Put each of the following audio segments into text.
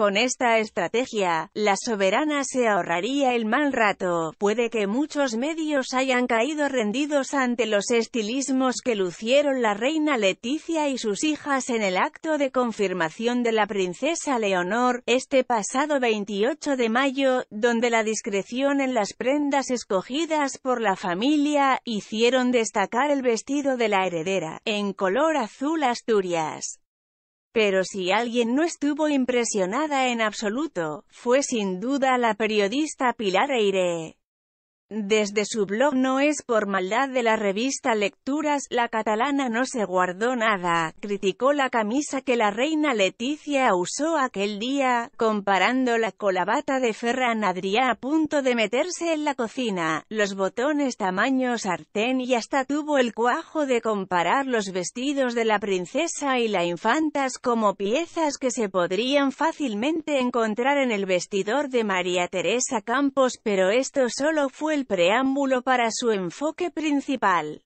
Con esta estrategia, la soberana se ahorraría el mal rato. Puede que muchos medios hayan caído rendidos ante los estilismos que lucieron la reina Leticia y sus hijas en el acto de confirmación de la princesa Leonor, este pasado 28 de mayo, donde la discreción en las prendas escogidas por la familia, hicieron destacar el vestido de la heredera, en color azul Asturias. Pero si alguien no estuvo impresionada en absoluto, fue sin duda la periodista Pilar Eire. Desde su blog No es por maldad de la revista Lecturas, la catalana no se guardó nada, criticó la camisa que la reina Leticia usó aquel día, comparándola con la bata de Ferran Adrià a punto de meterse en la cocina, los botones tamaños, sartén y hasta tuvo el cuajo de comparar los vestidos de la princesa y la infantas como piezas que se podrían fácilmente encontrar en el vestidor de María Teresa Campos pero esto solo fue preámbulo para su enfoque principal.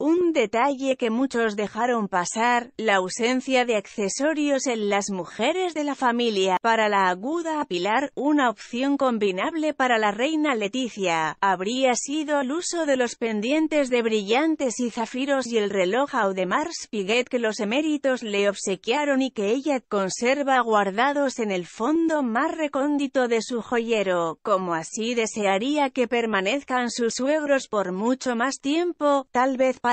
Un detalle que muchos dejaron pasar, la ausencia de accesorios en las mujeres de la familia, para la aguda Pilar, una opción combinable para la reina Leticia, habría sido el uso de los pendientes de brillantes y zafiros y el reloj Audemars Piguet que los eméritos le obsequiaron y que ella conserva guardados en el fondo más recóndito de su joyero, como así desearía que permanezcan sus suegros por mucho más tiempo, tal vez para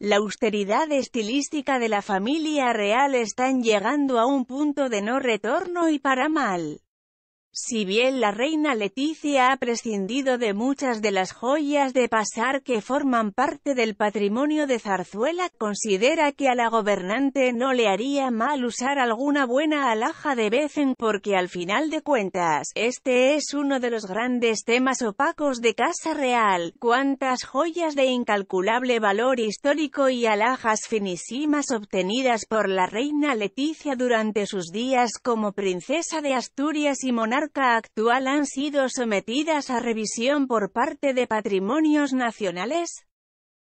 la austeridad estilística de la familia real están llegando a un punto de no retorno y para mal. Si bien la reina Leticia ha prescindido de muchas de las joyas de pasar que forman parte del patrimonio de Zarzuela, considera que a la gobernante no le haría mal usar alguna buena alhaja de vez porque al final de cuentas, este es uno de los grandes temas opacos de Casa Real, cuántas joyas de incalculable valor histórico y alhajas finísimas obtenidas por la reina Leticia durante sus días como princesa de Asturias y monarca actual han sido sometidas a revisión por parte de Patrimonios Nacionales?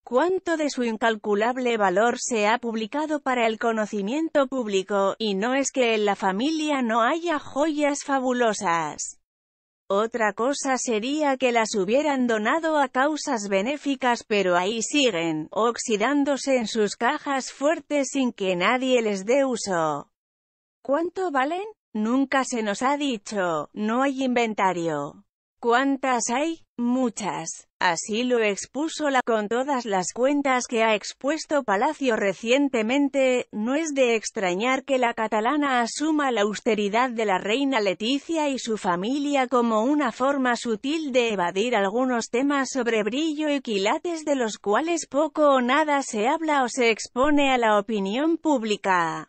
¿Cuánto de su incalculable valor se ha publicado para el conocimiento público, y no es que en la familia no haya joyas fabulosas? Otra cosa sería que las hubieran donado a causas benéficas pero ahí siguen, oxidándose en sus cajas fuertes sin que nadie les dé uso. ¿Cuánto valen? Nunca se nos ha dicho, no hay inventario. ¿Cuántas hay? Muchas. Así lo expuso la con todas las cuentas que ha expuesto Palacio recientemente, no es de extrañar que la catalana asuma la austeridad de la reina Leticia y su familia como una forma sutil de evadir algunos temas sobre brillo y quilates de los cuales poco o nada se habla o se expone a la opinión pública.